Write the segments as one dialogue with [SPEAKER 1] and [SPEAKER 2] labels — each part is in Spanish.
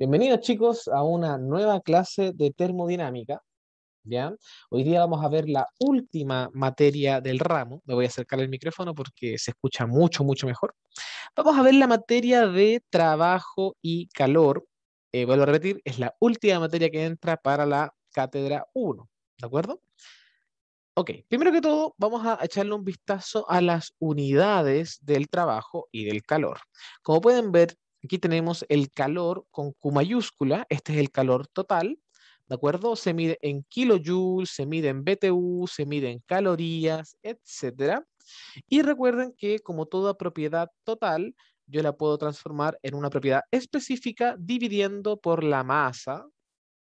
[SPEAKER 1] Bienvenidos chicos a una nueva clase de termodinámica. Hoy día vamos a ver la última materia del ramo. Me voy a acercar el micrófono porque se escucha mucho, mucho mejor. Vamos a ver la materia de trabajo y calor. Eh, vuelvo a repetir, es la última materia que entra para la cátedra 1. ¿De acuerdo? Ok, primero que todo vamos a echarle un vistazo a las unidades del trabajo y del calor. Como pueden ver, Aquí tenemos el calor con Q mayúscula, este es el calor total, ¿de acuerdo? Se mide en kilojoules, se mide en BTU, se mide en calorías, etc. Y recuerden que como toda propiedad total, yo la puedo transformar en una propiedad específica dividiendo por la masa,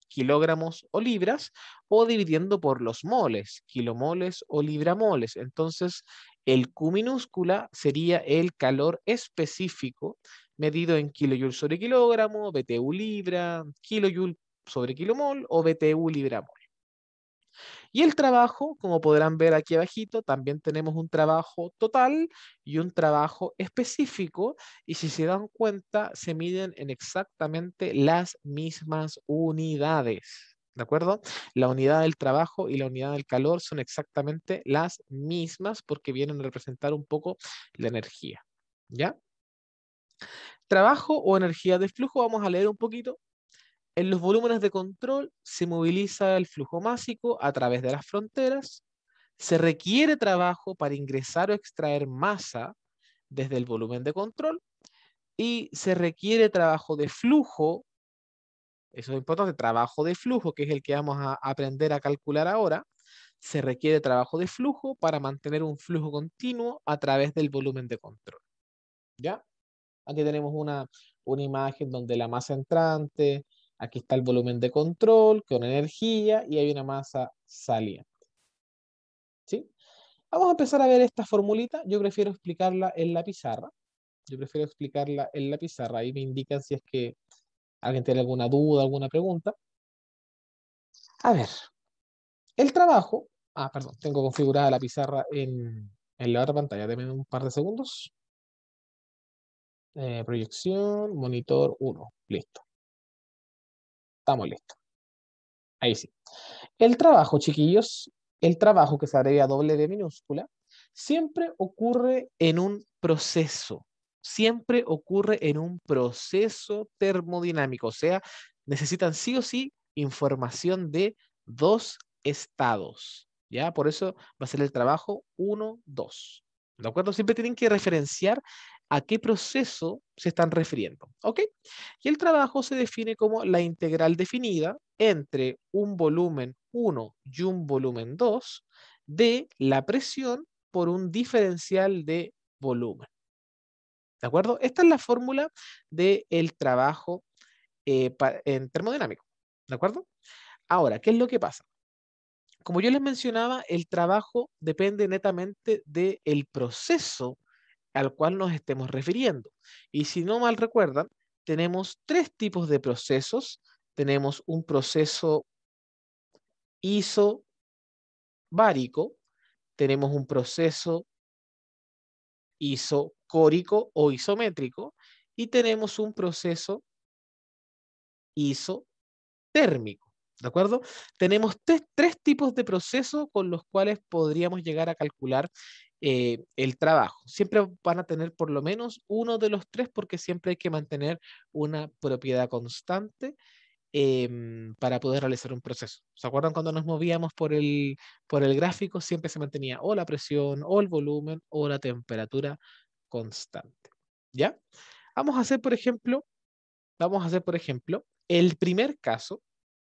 [SPEAKER 1] kilogramos o libras, o dividiendo por los moles, kilomoles o libramoles. Entonces, el Q minúscula sería el calor específico medido en kilojoule sobre kilogramo, BTU libra, kilojoule sobre kilomol o BTU mol. Y el trabajo, como podrán ver aquí abajito, también tenemos un trabajo total y un trabajo específico. Y si se dan cuenta, se miden en exactamente las mismas unidades. ¿De acuerdo? La unidad del trabajo y la unidad del calor son exactamente las mismas porque vienen a representar un poco la energía. ¿Ya? Trabajo o energía de flujo, vamos a leer un poquito. En los volúmenes de control se moviliza el flujo másico a través de las fronteras. Se requiere trabajo para ingresar o extraer masa desde el volumen de control. Y se requiere trabajo de flujo eso es importante. Trabajo de flujo, que es el que vamos a aprender a calcular ahora. Se requiere trabajo de flujo para mantener un flujo continuo a través del volumen de control. ¿Ya? Aquí tenemos una, una imagen donde la masa entrante, aquí está el volumen de control con energía y hay una masa saliente. ¿Sí? Vamos a empezar a ver esta formulita. Yo prefiero explicarla en la pizarra. Yo prefiero explicarla en la pizarra. Ahí me indican si es que alguien tiene alguna duda, alguna pregunta. A ver, el trabajo, ah, perdón, tengo configurada la pizarra en,
[SPEAKER 2] la otra pantalla, Deme un par de segundos. Eh, proyección, monitor 1, listo. Estamos listos. Ahí sí.
[SPEAKER 1] El trabajo, chiquillos, el trabajo que se agrega doble de minúscula, siempre ocurre en un proceso siempre ocurre en un proceso termodinámico, o sea, necesitan sí o sí información de dos estados, ¿ya? Por eso va a ser el trabajo 1, 2, ¿de acuerdo? Siempre tienen que referenciar a qué proceso se están refiriendo, ¿ok? Y el trabajo se define como la integral definida entre un volumen 1 y un volumen 2 de la presión por un diferencial de volumen. ¿De acuerdo? Esta es la fórmula del trabajo eh, en termodinámico. ¿De acuerdo? Ahora, ¿qué es lo que pasa? Como yo les mencionaba, el trabajo depende netamente del el proceso al cual nos estemos refiriendo. Y si no mal recuerdan, tenemos tres tipos de procesos. Tenemos un proceso isobárico, tenemos un proceso iso córico o isométrico y tenemos un proceso isotérmico. ¿De acuerdo? Tenemos tres, tipos de procesos con los cuales podríamos llegar a calcular eh, el trabajo. Siempre van a tener por lo menos uno de los tres porque siempre hay que mantener una propiedad constante em, para poder realizar un proceso. ¿Se acuerdan cuando nos movíamos por el, por el gráfico? Siempre se mantenía o la presión, o el volumen, o la temperatura constante. ¿Ya? Vamos a hacer, por ejemplo, vamos a hacer, por ejemplo, el primer caso,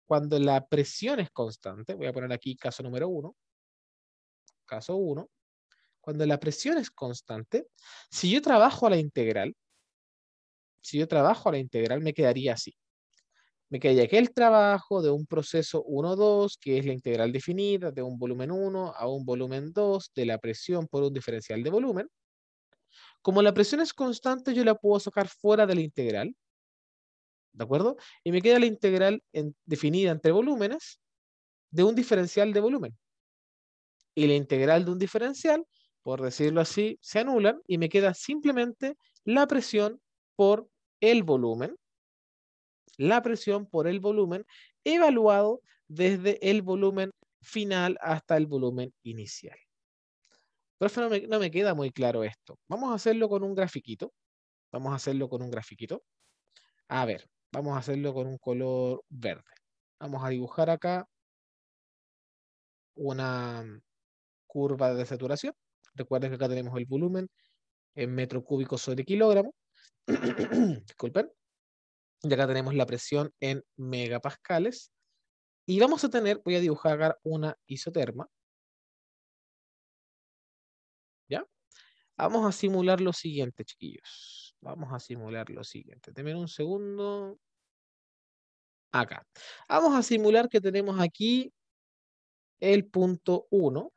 [SPEAKER 1] cuando la presión es constante, voy a poner aquí caso número uno, caso uno, cuando la presión es constante, si yo trabajo a la integral, si yo trabajo a la integral me quedaría así. Me quedaría el trabajo de un proceso 1-2, que es la integral definida de un volumen 1 a un volumen 2 de la presión por un diferencial de volumen, como la presión es constante, yo la puedo sacar fuera de la integral. ¿De acuerdo? Y me queda la integral definida entre volúmenes de un diferencial de volumen. Y la integral de un diferencial, por decirlo así, se anulan y me queda simplemente la presión por el volumen, la presión por el volumen evaluado desde el volumen final hasta el volumen inicial. Profe, no me, no me queda muy claro esto. Vamos a hacerlo con un grafiquito. Vamos a hacerlo con un grafiquito. A ver, vamos a hacerlo con un color verde. Vamos a dibujar acá una curva de saturación. Recuerden que acá tenemos el volumen en metro cúbico sobre kilogramo. Disculpen. Y acá tenemos la presión en megapascales. Y vamos a tener, voy a dibujar acá una isoterma. Vamos a simular lo siguiente, chiquillos. Vamos a simular lo siguiente. Denme un segundo. Acá. Vamos a simular que tenemos aquí el punto 1,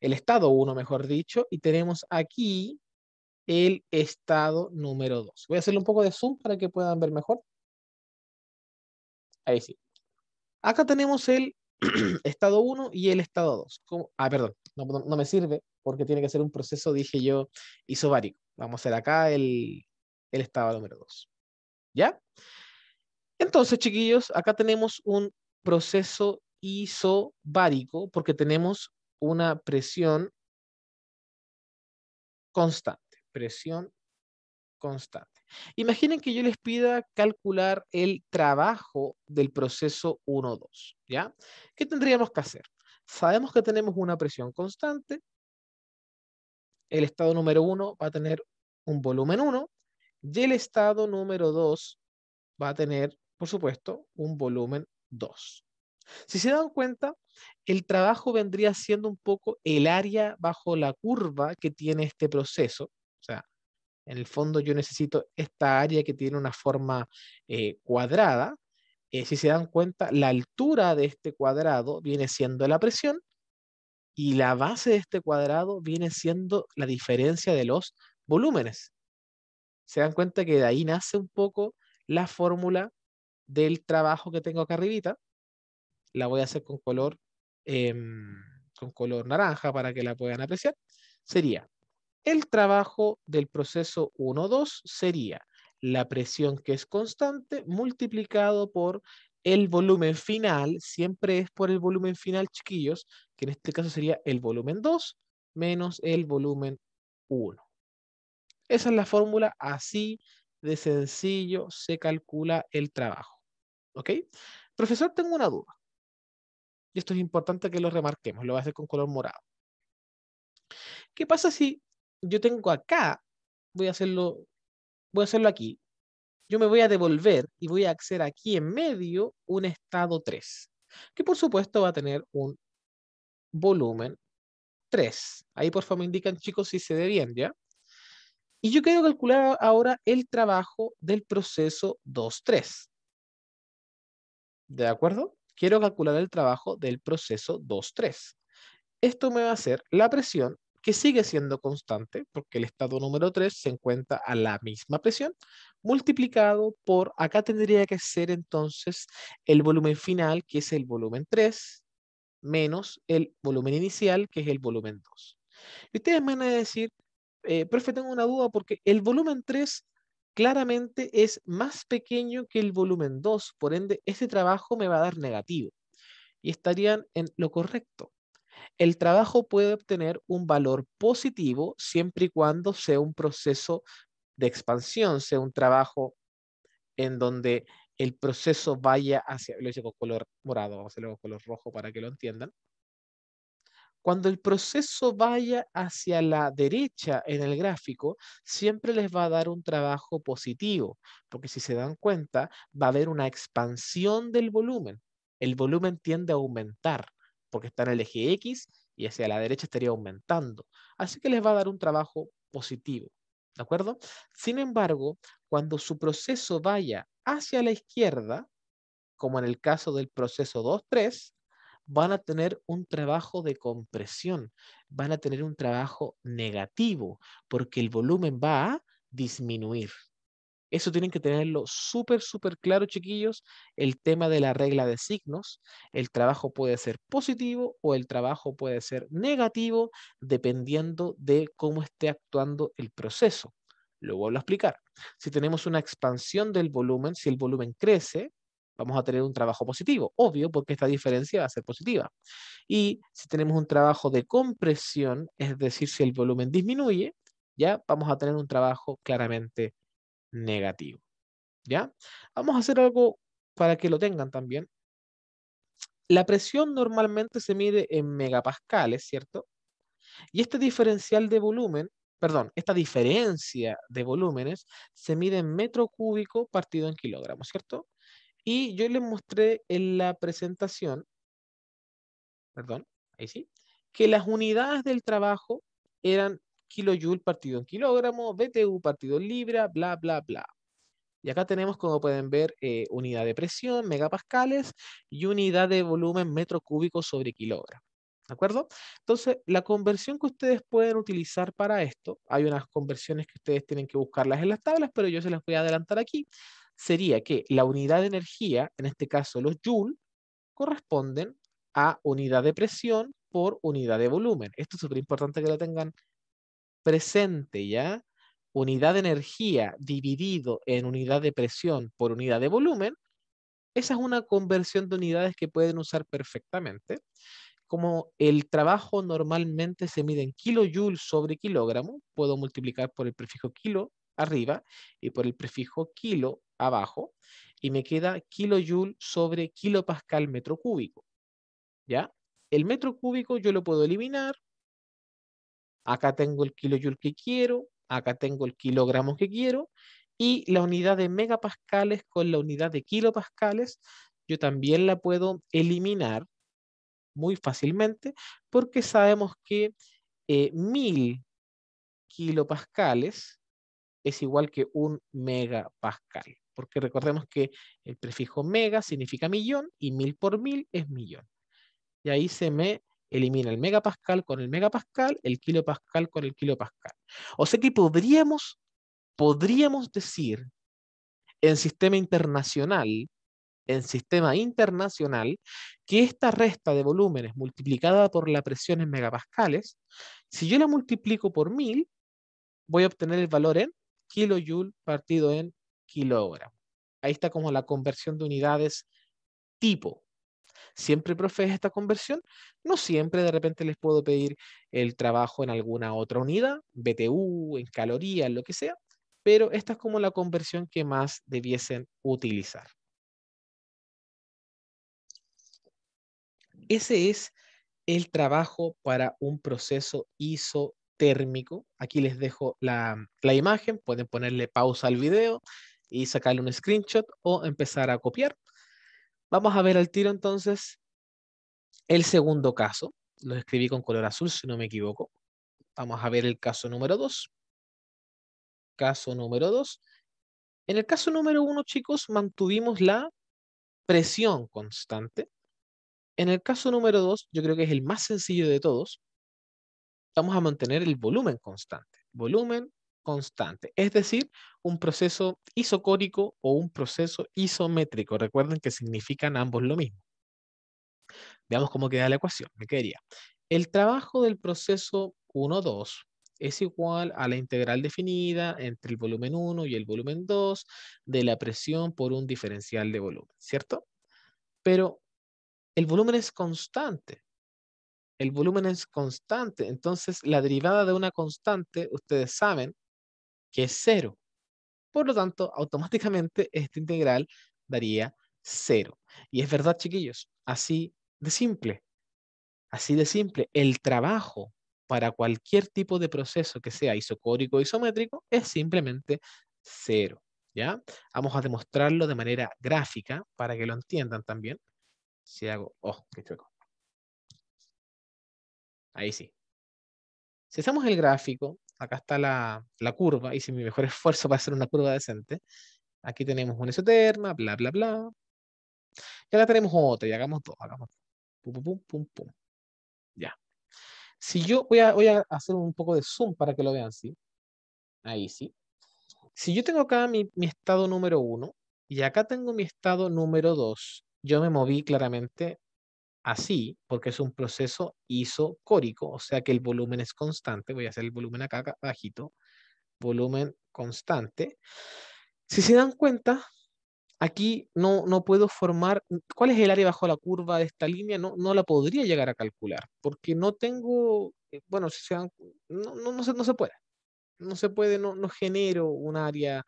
[SPEAKER 1] el estado 1, mejor dicho, y tenemos aquí el estado número 2. Voy a hacerle un poco de zoom para que puedan ver mejor. Ahí sí. Acá tenemos el estado 1 y el estado 2. Ah, perdón, no me sirve porque tiene que ser un proceso, dije yo, isobárico. Vamos a hacer acá el, estado número 2. ¿Ya? Entonces, chiquillos, acá tenemos un proceso isobárico porque tenemos una presión constante. Presión constante. Imaginen que yo les pida calcular el trabajo del proceso 1-2, ¿ya? ¿Qué tendríamos que hacer? Sabemos que tenemos una presión constante, el estado número 1 va a tener un volumen 1 y el estado número 2 va a tener, por supuesto, un volumen 2. Si se dan cuenta, el trabajo vendría siendo un poco el área bajo la curva que tiene este proceso. O sea, en el fondo yo necesito esta área que tiene una forma eh, cuadrada. Eh, si se dan cuenta, la altura de este cuadrado viene siendo la presión y la base de este cuadrado viene siendo la diferencia de los volúmenes. Se dan cuenta que de ahí nace un poco la fórmula del trabajo que tengo acá arribita. La voy a hacer con color, em, con color naranja para que la puedan apreciar. Sería, el trabajo del proceso 1-2 sería la presión que es constante multiplicado por el volumen final, siempre es por el volumen final, chiquillos, que en este caso sería el volumen 2 menos el volumen 1. Esa es la fórmula, así de sencillo se calcula el trabajo. ¿Ok? Profesor, tengo una duda. Y esto es importante que lo remarquemos, lo voy a hacer con color morado. ¿Qué pasa si yo tengo acá, voy a hacerlo, voy a hacerlo aquí, yo me voy a devolver y voy a hacer aquí en medio un estado 3, que por supuesto va a tener un volumen 3. Ahí por favor me indican, chicos, si se ve bien, ¿ya? Y yo quiero calcular ahora el trabajo del proceso 2.3. ¿De acuerdo? Quiero calcular el trabajo del proceso 2.3. Esto me va a hacer la presión, que sigue siendo constante, porque el estado número 3 se encuentra a la misma presión, multiplicado por, acá tendría que ser entonces el volumen final, que es el volumen 3, menos el volumen inicial, que es el volumen 2. Y ustedes me van a decir, eh, profe, tengo una duda porque el volumen 3 claramente es más pequeño que el volumen 2, por ende, este trabajo me va a dar negativo. Y estarían en lo correcto. El trabajo puede obtener un valor positivo siempre y cuando sea un proceso de expansión, sea un trabajo en donde el proceso vaya hacia, lo hice con color morado, vamos a hacerlo con color rojo para que lo entiendan. Cuando el proceso vaya hacia la derecha en el gráfico, siempre les va a dar un trabajo positivo, porque si se dan cuenta, va a haber una expansión del volumen. El volumen tiende a aumentar, porque está en el eje X y hacia la derecha estaría aumentando. Así que les va a dar un trabajo positivo. ¿De acuerdo? Sin embargo, cuando su proceso vaya hacia la izquierda, como en el caso del proceso 2-3, van a tener un trabajo de compresión, van a tener un trabajo negativo, porque el volumen va a disminuir. Eso tienen que tenerlo súper, súper claro, chiquillos, el tema de la regla de signos. El trabajo puede ser positivo o el trabajo puede ser negativo, dependiendo de cómo esté actuando el proceso. Lo vuelvo a explicar. Si tenemos una expansión del volumen, si el volumen crece, vamos a tener un trabajo positivo, obvio, porque esta diferencia va a ser positiva. Y si tenemos un trabajo de compresión, es decir, si el volumen disminuye, ya vamos a tener un trabajo claramente negativo. ¿Ya? Vamos a hacer algo para que lo tengan también. La presión normalmente se mide en megapascales, ¿cierto? Y este diferencial de volumen perdón, esta diferencia de volúmenes se mide en metro cúbico partido en kilogramos, ¿cierto? Y yo les mostré en la presentación, perdón, ahí sí, que las unidades del trabajo eran kilojoule partido en kilogramo, BTU partido en libra, bla, bla, bla. Y acá tenemos, como pueden ver, eh, unidad de presión, megapascales, y unidad de volumen metro cúbico sobre kilogramo. ¿De acuerdo? Entonces, la conversión que ustedes pueden utilizar para esto, hay unas conversiones que ustedes tienen que buscarlas en las tablas, pero yo se las voy a adelantar aquí, sería que la unidad de energía, en este caso los joules, corresponden a unidad de presión por unidad de volumen. Esto es súper importante que lo tengan presente, ¿ya? Unidad de energía dividido en unidad de presión por unidad de volumen, esa es una conversión de unidades que pueden usar perfectamente como el trabajo normalmente se mide en kilojoules sobre kilogramo, puedo multiplicar por el prefijo kilo arriba y por el prefijo kilo abajo, y me queda kilojoule sobre kilopascal metro cúbico. ¿Ya? El metro cúbico yo lo puedo eliminar. Acá tengo el kilojoule que quiero, acá tengo el kilogramo que quiero, y la unidad de megapascales con la unidad de kilopascales, yo también la puedo eliminar muy fácilmente porque sabemos que eh, mil 1000 kilopascales es igual que un megapascal. Porque recordemos que el prefijo mega significa millón y mil por mil es millón. Y ahí se me elimina el megapascal con el megapascal, el kilopascal con el kilopascal. O sea que podríamos, podríamos decir en sistema internacional en sistema internacional que esta resta de volúmenes multiplicada por la presión en megapascales, si yo la multiplico por 1000, voy a obtener el valor en kilojoule partido en kilogramo Ahí está como la conversión de unidades tipo. Siempre es esta conversión, no siempre de repente les puedo pedir el trabajo en alguna otra unidad, BTU, en calorías, lo que sea, pero esta es como la conversión que más debiesen utilizar. Ese es el trabajo para un proceso isotérmico. Aquí les dejo la, imagen, pueden ponerle pausa al video y sacarle un screenshot o empezar a copiar. Vamos a ver al tiro entonces el segundo caso. Lo escribí con color azul, si no me equivoco. Vamos a ver el caso número 2. Caso número 2. En el caso número uno, chicos, mantuvimos la presión constante. En el caso número 2, yo creo que es el más sencillo de todos. Vamos a mantener el volumen constante. Volumen constante, es decir, un proceso isocórico o un proceso isométrico. Recuerden que significan ambos lo mismo. Veamos cómo queda la ecuación. Me quedaría. El trabajo del proceso 1-2 es igual a la integral definida entre el volumen 1 y el volumen 2 de la presión por un diferencial de volumen, ¿cierto? Pero el volumen es constante. El volumen es constante. Entonces, la derivada de una constante, ustedes saben que es cero. Por lo tanto, automáticamente esta integral daría cero. Y es verdad, chiquillos, así de simple. Así de simple. El trabajo para cualquier tipo de proceso que sea isocórico o isométrico es simplemente cero. ¿Ya? Vamos a demostrarlo de manera gráfica para que lo entiendan también. Si hago. Oh, qué chueco. Ahí sí. Si hacemos el gráfico. Acá está la, la curva. Hice mi mejor esfuerzo para hacer una curva decente. Aquí tenemos un esoterma, bla, bla, bla. Y acá tenemos otra. Y hagamos dos. Hagamos pum, pum, pum, pum. Ya. Si yo voy a, voy a hacer un poco de zoom para que lo vean, ¿sí? Ahí sí. Si yo tengo acá mi, mi estado número uno y acá tengo mi estado número dos yo me moví claramente así, porque es un proceso isocórico, o sea que el volumen es constante. Voy a hacer el volumen acá, bajito. Volumen constante. Si se dan cuenta, aquí no, no puedo formar, ¿cuál es el área bajo la curva de esta línea? No, no la podría llegar a calcular, porque no tengo, eh, bueno, si no, no, se, puede. No se puede, no, no genero un área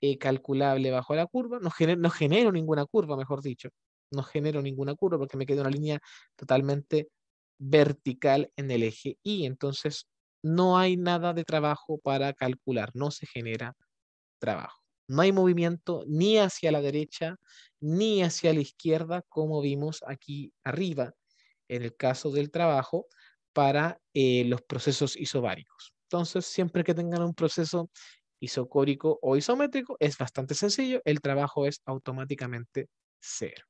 [SPEAKER 1] eh, calculable bajo la curva, no, no genero ninguna curva, mejor dicho no genero ninguna curva porque me queda una línea totalmente vertical en el eje Y. Entonces, no hay nada de trabajo para calcular, no se genera trabajo. No hay movimiento ni hacia la derecha ni hacia la izquierda, como vimos aquí arriba en el caso del trabajo para eh, los procesos isobáricos. Entonces, siempre que tengan un proceso isocórico o isométrico, es bastante sencillo, el trabajo es automáticamente cero.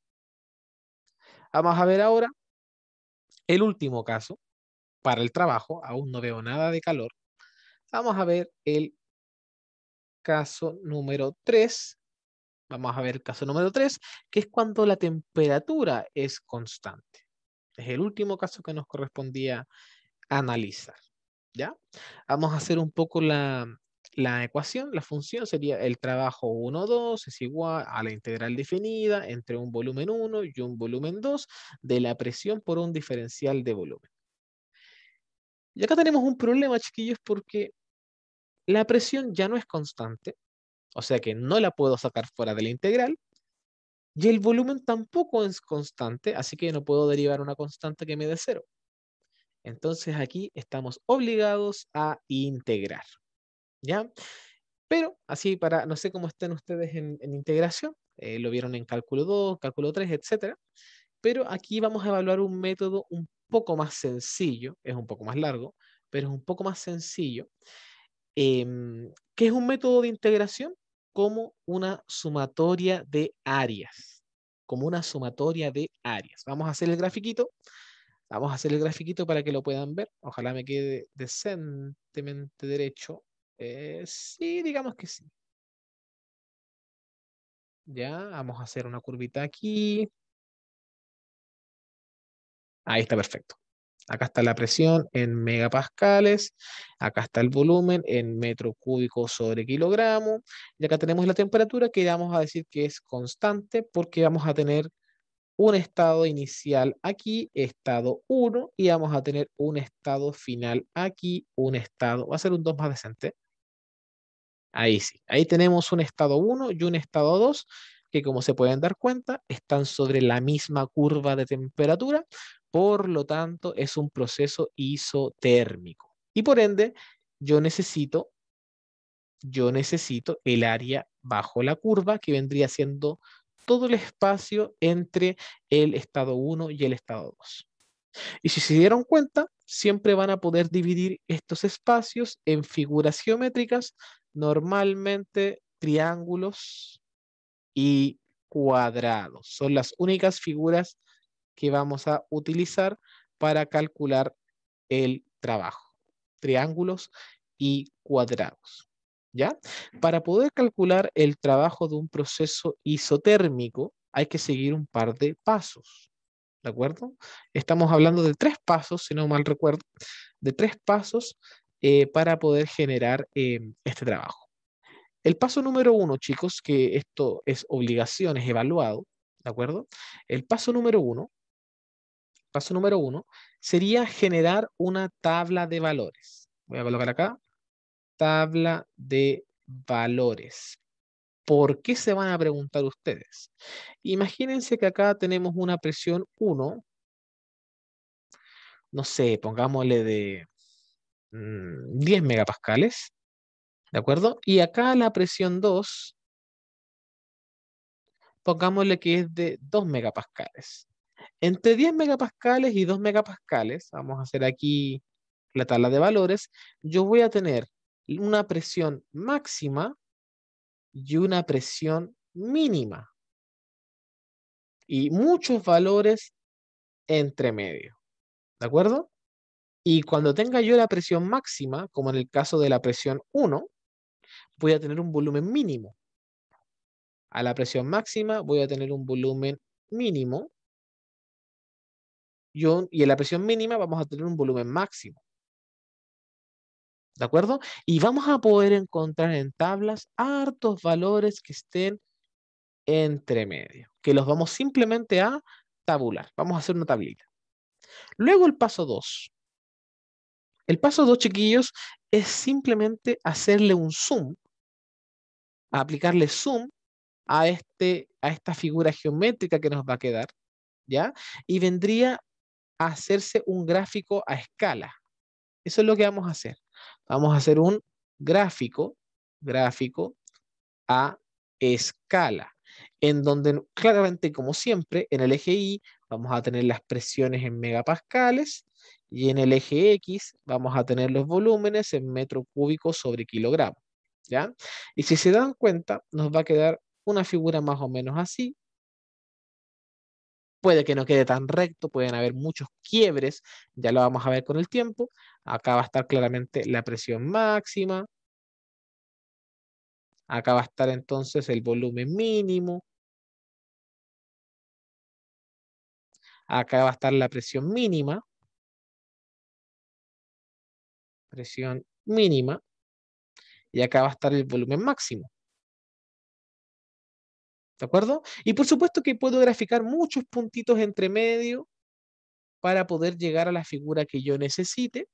[SPEAKER 1] Vamos a ver ahora el último caso para el trabajo. Aún no veo nada de calor. Vamos a ver el caso número 3. Vamos a ver el caso número 3, que es cuando la temperatura es constante. Es el último caso que nos correspondía analizar. ¿Ya? Vamos a hacer un poco la la ecuación, la función sería el trabajo 1, 2 es igual a la integral definida entre un volumen 1 y un volumen 2 de la presión por un diferencial de volumen. Y acá tenemos un problema, chiquillos, porque la presión ya no es constante, o sea que no la puedo sacar fuera de la integral, y el volumen tampoco es constante, así que no puedo derivar una constante que me dé cero. Entonces aquí estamos obligados a integrar. ¿ya? Pero así para, no sé cómo estén ustedes en, integración, eh, lo vieron en cálculo 2, cálculo 3, etc. Pero aquí vamos a evaluar un método un poco más sencillo, es un poco más largo, pero es un poco más sencillo, eh, que es un método de integración como una sumatoria de áreas, como una sumatoria de áreas. Vamos a hacer el grafiquito, vamos a hacer el grafiquito para que lo puedan ver, ojalá me quede decentemente
[SPEAKER 2] derecho, eh, sí, digamos que sí. Ya, vamos a hacer una curvita aquí. Ahí está perfecto. Acá está la presión en megapascales, acá
[SPEAKER 1] está el volumen en metro cúbico sobre kilogramo, y acá tenemos la temperatura que vamos a decir que es constante porque vamos a tener un estado inicial aquí, estado 1, y vamos a tener un estado final aquí, un estado, va a ser un 2 más decente, Ahí sí, ahí tenemos un estado 1 y un estado 2 que como se pueden dar cuenta están sobre la misma curva de temperatura, por lo tanto es un proceso isotérmico. Y por ende, yo necesito, yo necesito el área bajo la curva que vendría siendo todo el espacio entre el estado 1 y el estado 2. Y si se dieron cuenta, siempre van a poder dividir estos espacios en figuras geométricas normalmente triángulos y cuadrados. Son las únicas figuras que vamos a utilizar para calcular el trabajo. Triángulos y cuadrados. ¿Ya? Para poder calcular el trabajo de un proceso isotérmico, hay que seguir un par de pasos. ¿De acuerdo? Estamos hablando de tres pasos, si no mal recuerdo, de tres pasos eh, para poder generar em, este trabajo. El paso número uno, chicos, que esto es obligación, es evaluado, ¿de acuerdo? El paso número uno, paso número uno, sería generar una tabla de valores. Voy a colocar acá, tabla de valores. ¿Por qué se van a preguntar ustedes? Imagínense que acá tenemos una presión 1, no sé, pongámosle de 10 mm, megapascales, ¿de acuerdo? Y acá la presión 2, pongámosle que es de 2 megapascales. Entre 10 megapascales y 2 megapascales, vamos a hacer aquí la tabla de valores, yo voy a tener una presión máxima y una presión mínima. Y muchos valores entre medio. ¿De acuerdo? Y cuando tenga yo la presión máxima, como en el caso de la presión 1, voy a tener un volumen mínimo.
[SPEAKER 2] A la presión máxima voy a tener un volumen mínimo. Y, en la presión mínima vamos a tener un volumen máximo.
[SPEAKER 1] ¿De acuerdo? Y vamos a poder encontrar en tablas hartos valores que estén entre medio, que los vamos simplemente a tabular. Vamos a hacer una tablita. Luego el paso 2. El paso dos, chiquillos, es simplemente hacerle un zoom, aplicarle zoom a, este, a esta figura geométrica que nos va a quedar, ¿ya? Y vendría a hacerse un gráfico a escala. Eso es lo que vamos a hacer. Vamos a hacer un gráfico, gráfico a escala, en donde claramente, como siempre, en el eje Y vamos a tener las presiones en megapascales y en el eje X vamos a tener los volúmenes en metro cúbico sobre kilogramo. ¿ya? Y si se dan cuenta, nos va a quedar una figura más o menos así. Puede que no quede tan recto, pueden haber muchos quiebres, ya lo vamos a ver con el tiempo. Acá va a estar claramente la presión
[SPEAKER 2] máxima. Acá va a estar entonces el volumen mínimo. Acá va a estar la presión mínima presión mínima y acá va a estar el volumen máximo.
[SPEAKER 1] ¿De acuerdo? Y por supuesto que puedo graficar muchos puntitos entre medio para poder llegar a la figura que yo necesite.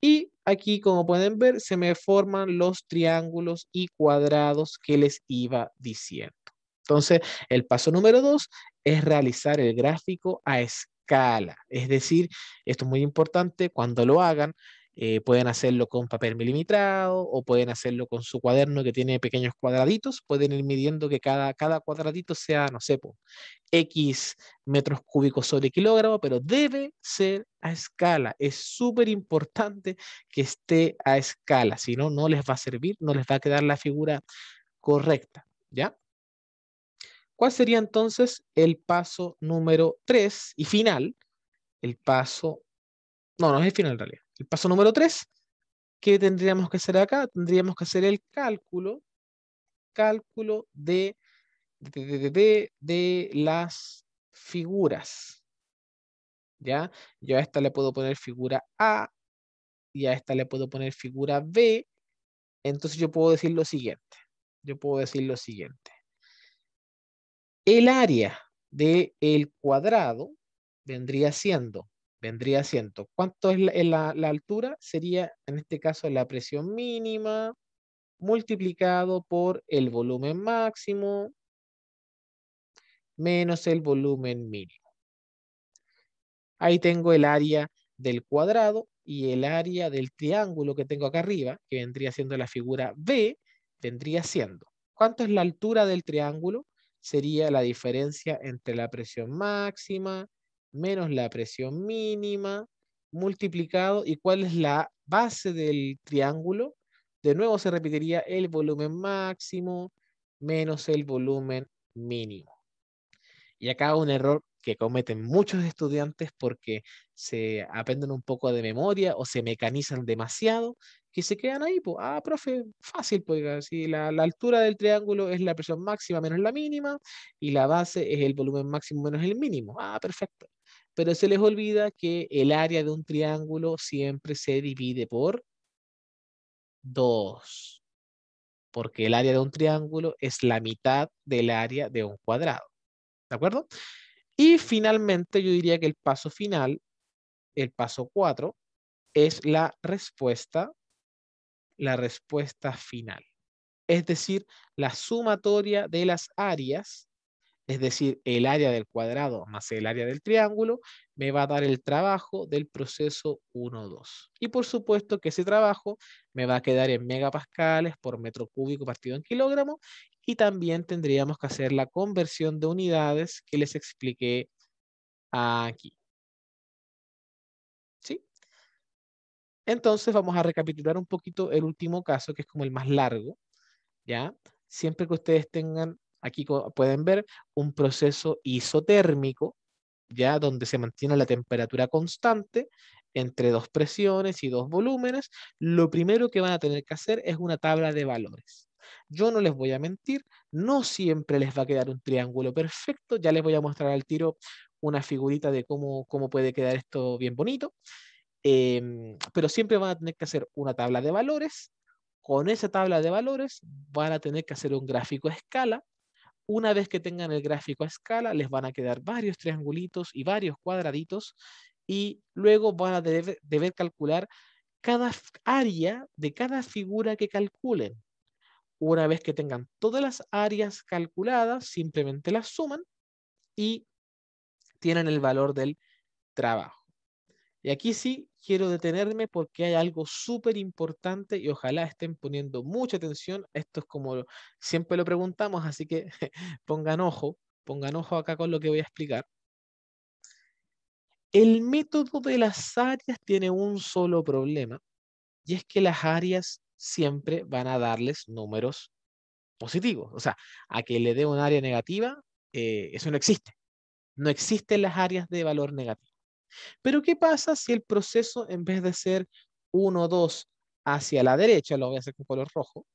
[SPEAKER 1] Y aquí, como pueden ver, se me forman los triángulos y cuadrados que les iba diciendo. Entonces, el paso número dos es realizar el gráfico a escala. Es decir, esto es muy importante, cuando lo hagan, eh, pueden hacerlo con papel milimetrado o pueden hacerlo con su cuaderno que tiene pequeños cuadraditos. Pueden ir midiendo que cada, cada cuadradito sea, no sé, X metros cúbicos sobre kilogramo, pero debe ser a escala. Es súper importante que esté a escala, si no, no les va a servir, no les va a quedar la figura correcta. ¿Ya? ¿Cuál sería entonces el paso número 3 y final? El paso, no, no es el final en realidad. El paso número 3, ¿qué tendríamos que hacer acá? Tendríamos que hacer el cálculo, cálculo de, de, las figuras. ¿Ya? Yo a esta le puedo poner figura A y a esta le puedo poner figura B. Entonces yo puedo decir lo siguiente. Yo puedo decir lo siguiente. El área del el cuadrado vendría siendo vendría siendo, ¿cuánto es eh, la, altura? Sería, en este caso, la presión mínima multiplicado por el volumen máximo menos el volumen mínimo. Ahí tengo el área del cuadrado y el área del triángulo que tengo acá arriba, que vendría siendo la figura B, vendría siendo. ¿Cuánto es la altura del triángulo? Sería la diferencia entre la presión máxima menos la presión mínima multiplicado y cuál es la base del triángulo. De nuevo se repetiría el volumen máximo menos el volumen mínimo. Y acá un error que cometen muchos estudiantes porque se aprenden un poco de memoria o se mecanizan demasiado, que se quedan ahí, pues, ah, profe, fácil, pues, si la, la, altura del triángulo es la presión máxima menos la mínima y la base es el volumen máximo menos el mínimo, ah, perfecto pero se les olvida que el área de un triángulo siempre se divide por 2, porque el área de un triángulo es la mitad del área de un cuadrado. ¿De acuerdo? Y finalmente yo diría que el paso final, el paso 4, es la respuesta, la respuesta final. Es decir, la sumatoria de las áreas es decir, el área del cuadrado más el área del triángulo, me va a dar el trabajo del proceso 1-2. Y por supuesto que ese trabajo me va a quedar en megapascales por metro cúbico partido en kilogramo y también tendríamos que hacer la conversión de unidades que les expliqué aquí. ¿Sí? Entonces vamos a recapitular un poquito el último caso, que es como el más largo, ¿ya? Siempre que ustedes tengan Aquí pueden ver un proceso isotérmico, ya donde se mantiene la temperatura constante entre dos presiones y dos volúmenes, lo primero que van a tener que hacer es una tabla de valores. Yo no les voy a mentir, no siempre les va a quedar un triángulo perfecto, ya les voy a mostrar al tiro una figurita de cómo, cómo puede quedar esto bien bonito, em, pero siempre van a tener que hacer una tabla de valores, con esa tabla de valores van a tener que hacer un gráfico a escala una vez que tengan el gráfico a escala, les van a quedar varios triangulitos y varios cuadraditos y luego van a deber, calcular cada área de cada figura que calculen. Una vez que tengan todas las áreas calculadas, simplemente las suman y tienen el valor del trabajo. Y aquí sí quiero detenerme porque hay algo súper importante y ojalá estén poniendo mucha atención. Esto es como siempre lo preguntamos, así que pongan ojo, pongan ojo acá con lo que voy a explicar. El método de las áreas tiene un solo problema y es que las áreas siempre van a darles números positivos. O sea, a que le dé un área negativa, eh, eso no existe. No existen las áreas de valor negativo. Pero ¿qué pasa si el proceso, en vez de ser 1, 2 hacia la derecha, lo voy a hacer con color rojo,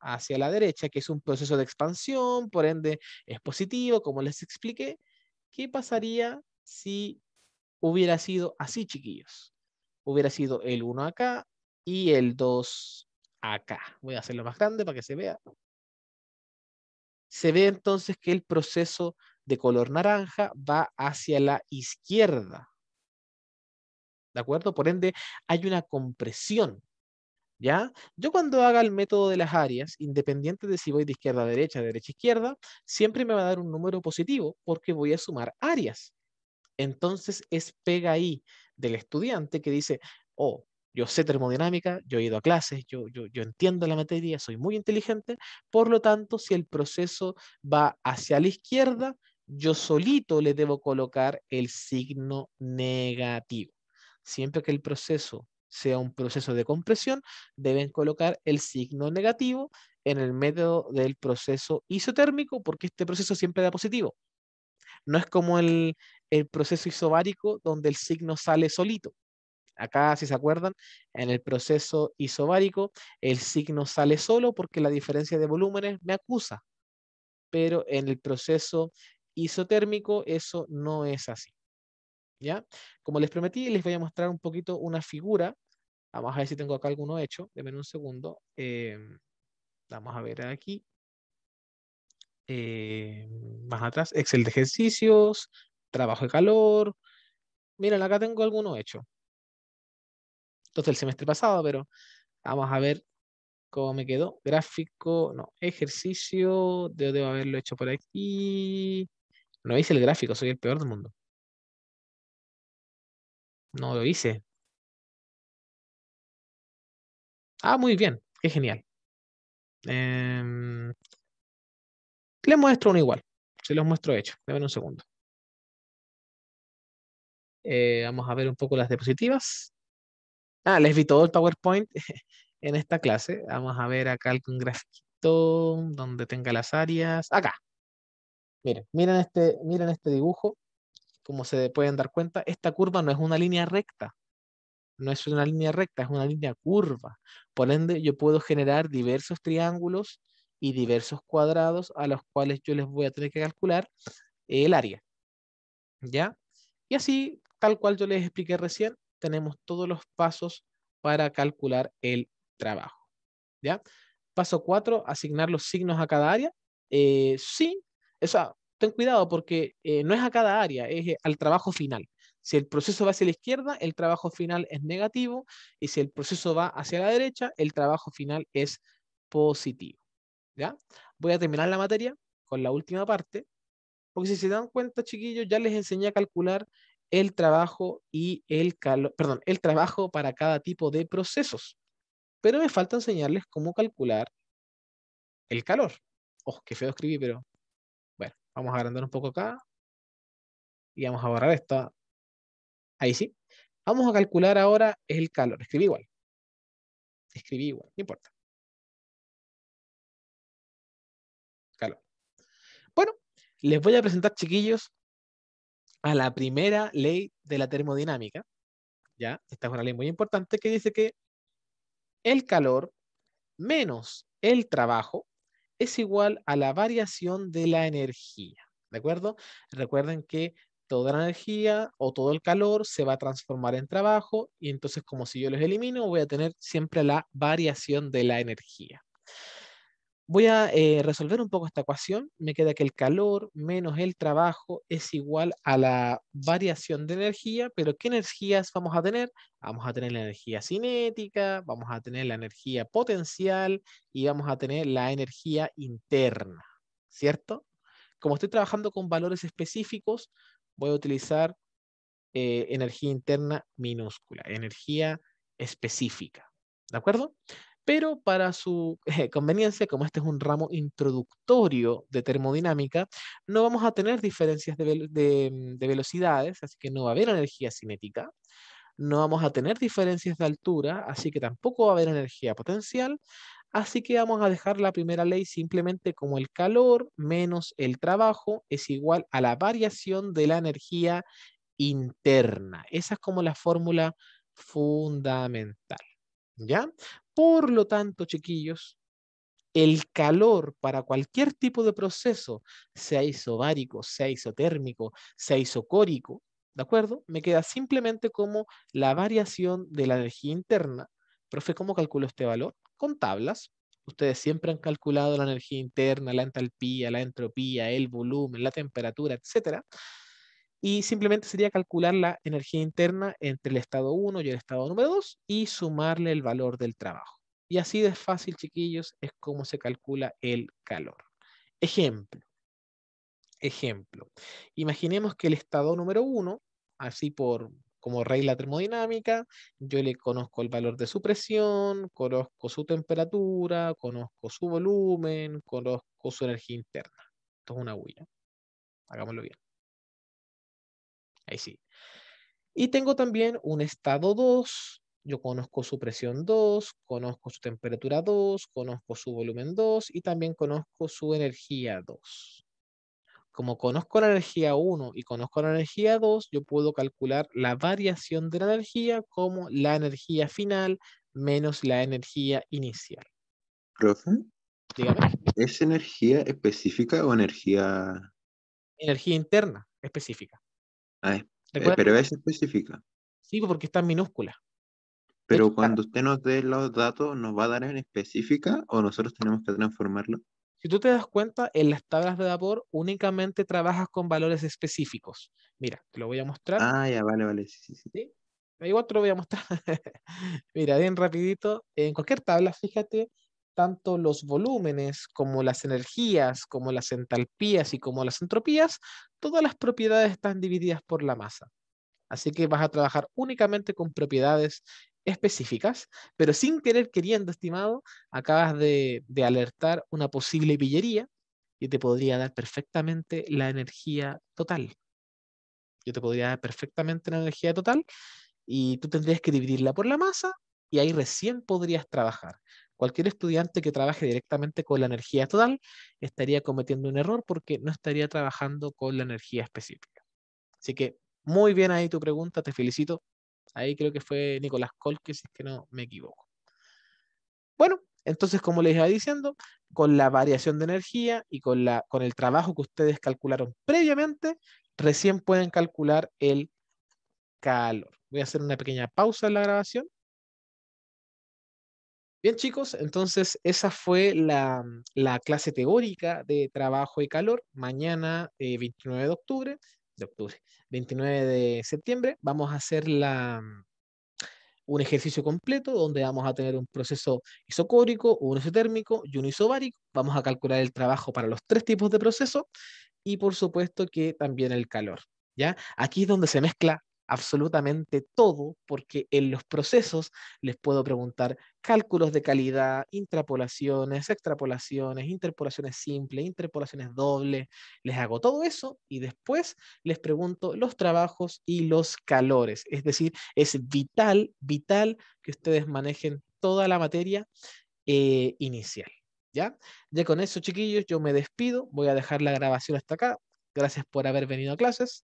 [SPEAKER 1] hacia la derecha, que es un proceso de expansión, por ende es positivo, como les expliqué, ¿qué pasaría si hubiera sido así, chiquillos? Hubiera sido el 1 acá y el 2 acá. Voy a hacerlo más grande para que se vea. Se ve entonces que el proceso de color naranja va hacia la izquierda. ¿de acuerdo? Por ende, hay una compresión, ¿ya? Yo cuando haga el método de las áreas, independiente de si voy de izquierda a derecha, de derecha a izquierda, siempre me va a dar un número positivo porque voy a sumar áreas. Entonces es pega ahí del estudiante que dice, oh, yo sé termodinámica, yo he ido a clases, yo, yo, entiendo la materia, soy muy inteligente, por lo tanto, si el proceso va hacia la izquierda, yo solito le debo colocar el signo negativo siempre que el proceso sea un proceso de compresión, deben colocar el signo negativo en el medio del proceso isotérmico, porque este proceso siempre da positivo. No es como el, el proceso isobárico, donde el signo sale solito. Acá, si se acuerdan, en el proceso isobárico, el signo sale solo porque la diferencia de volúmenes me acusa. Pero en el proceso isotérmico, eso no es así. ¿ya? Como les prometí, les voy a mostrar un poquito una figura. Vamos a ver si tengo acá alguno hecho. Denme un segundo. Em, vamos a ver aquí. Em, más atrás, Excel de ejercicios, trabajo de calor. Miren, acá tengo alguno hecho. Entonces el semestre pasado, pero vamos a ver cómo me quedó. Gráfico, no, ejercicio, debo haberlo hecho por
[SPEAKER 2] aquí. No hice el gráfico, soy el peor del mundo. No lo hice. Ah, muy bien. Qué genial. Eh, em, les muestro uno igual. Se los muestro hecho. Déjenme un segundo. Eh, vamos a ver un poco las diapositivas. Ah, les vi todo el PowerPoint en
[SPEAKER 1] esta clase. Vamos a ver acá algún grafito donde tenga las áreas. Acá. Miren, miren este, miren este dibujo como se pueden dar cuenta, esta curva no es una línea recta. No es una línea recta, es una línea curva. Por ende, yo puedo generar diversos triángulos y diversos cuadrados a los cuales yo les voy a tener que calcular el área. ¿Ya? Y así, tal cual yo les expliqué recién, tenemos todos los pasos para calcular el trabajo. ¿Ya? Paso 4, asignar los signos a cada área. Eh, sí, o ten cuidado porque eh, no es a cada área, es eh, al trabajo final. Si el proceso va hacia la izquierda, el trabajo final es negativo y si el proceso va hacia la derecha, el trabajo final es positivo. ¿ya? Voy a terminar la materia con la última parte, porque si se dan cuenta, chiquillos, ya les enseñé a calcular el trabajo y el calor, perdón, el trabajo para cada tipo de procesos. Pero me falta
[SPEAKER 2] enseñarles cómo calcular el calor. Oh, qué feo escribí, pero Vamos a agrandar un poco acá. Y vamos a borrar esto. Ahí sí. Vamos a calcular ahora el calor. Escribí igual. Escribí igual, no importa. Calor. Bueno, les voy a presentar, chiquillos, a la primera ley de la
[SPEAKER 1] termodinámica. ¿Ya? Esta es una ley muy importante que dice que el calor menos el trabajo es igual a la variación de la energía. ¿De acuerdo? Recuerden que toda la energía o todo el calor se va a transformar en trabajo y entonces como si yo los elimino voy a tener siempre la variación de la energía. Voy a eh, resolver un poco esta ecuación. Me queda que el calor menos el trabajo es igual a la variación de energía, pero ¿qué energías vamos a tener? Vamos a tener la energía cinética, vamos a tener la energía potencial y vamos a tener la energía interna, ¿cierto? Como estoy trabajando con valores específicos, voy a utilizar eh, energía interna minúscula, energía específica, ¿de acuerdo? pero para su eh, conveniencia, como este es un ramo introductorio de termodinámica, no vamos a tener diferencias mm, de, velocidades, así que no va a haber energía cinética, no vamos a tener diferencias de altura, así que tampoco va a haber energía potencial, así que vamos a dejar la primera ley simplemente como el calor menos el trabajo es igual a la variación de la energía interna. Esa es como la fórmula fundamental. ¿Ya? Por lo tanto, chiquillos, el calor para cualquier tipo de proceso, sea isobárico, sea isotérmico, sea isocórico, ¿de acuerdo? Me queda simplemente como la variación de la energía interna. Profe, ¿cómo calculo este valor? Con tablas. Ustedes siempre han calculado la energía interna, la entalpía, la entropía, el volumen, la temperatura, etcétera y simplemente sería calcular la energía interna entre el estado 1 y el estado número 2 y sumarle el valor del trabajo. Y así de fácil, chiquillos, es como se calcula el calor. Ejemplo. Ejemplo. Imaginemos que el estado número 1, así por como regla termodinámica, yo le conozco el valor de su presión, conozco su temperatura, conozco su volumen, conozco su energía interna. Esto es una huella. Hagámoslo bien. Ahí sí. Y tengo también un estado 2. Yo conozco su presión 2, conozco su temperatura 2, conozco su volumen 2 y también conozco su energía 2. Como conozco la energía 1 y conozco la energía 2, yo puedo calcular la variación de la energía como la energía final menos la energía inicial. Profe, Dígame. ¿es energía específica o energía...? Energía interna específica. Ah, eh, pero es específica. Sí, pues, porque está en minúscula. Pero cuando usted nos dé los datos, ¿nos va a dar en específica o nosotros tenemos que transformarlo? Si tú te das cuenta, en las tablas de labor únicamente trabajas con valores específicos. Mira, te lo voy a mostrar. Ah, ya, vale, vale. Sí, sí, sí. lo voy a mostrar. Mira, bien rapidito. En cualquier tabla, fíjate tanto los volúmenes como las energías, como las entalpías y como las entropías, todas las propiedades están divididas por la masa. Así que vas a trabajar únicamente con propiedades específicas, pero sin querer queriendo, estimado, acabas de, alertar una posible pillería y te podría dar perfectamente la energía total. Yo te podría dar perfectamente la energía total y tú tendrías que dividirla por la masa y ahí recién podrías trabajar. Cualquier estudiante que trabaje directamente con la energía total estaría cometiendo un error porque no estaría trabajando con la energía específica. Así que muy bien ahí tu pregunta, te felicito. Ahí creo que fue Nicolás Colque, si es que no me equivoco. Bueno, entonces, como les iba diciendo, con la variación de energía y con, la, con el trabajo que ustedes calcularon previamente, recién pueden calcular el calor. Voy a hacer una pequeña pausa en la grabación Bien chicos, entonces esa fue mm, la, clase teórica de trabajo y calor. Mañana, 29 eh, de octubre, de octubre, 29 de septiembre, vamos a hacer la, mm, un ejercicio completo donde vamos a tener un proceso isocórico, un isotérmico y un isobárico. Vamos a calcular el trabajo para los tres tipos de proceso y por supuesto que también el calor. ¿ya? Aquí es donde se mezcla absolutamente todo, porque en los procesos les puedo preguntar cálculos de calidad, intrapolaciones, extrapolaciones, interpolaciones simples, interpolaciones dobles, les hago todo eso y después les pregunto los trabajos y los calores. Es decir, es vital, vital que ustedes manejen toda la materia eh, inicial. ¿Ya? ya con eso, chiquillos, yo me despido. Voy a dejar la grabación hasta acá. Gracias por haber venido a clases.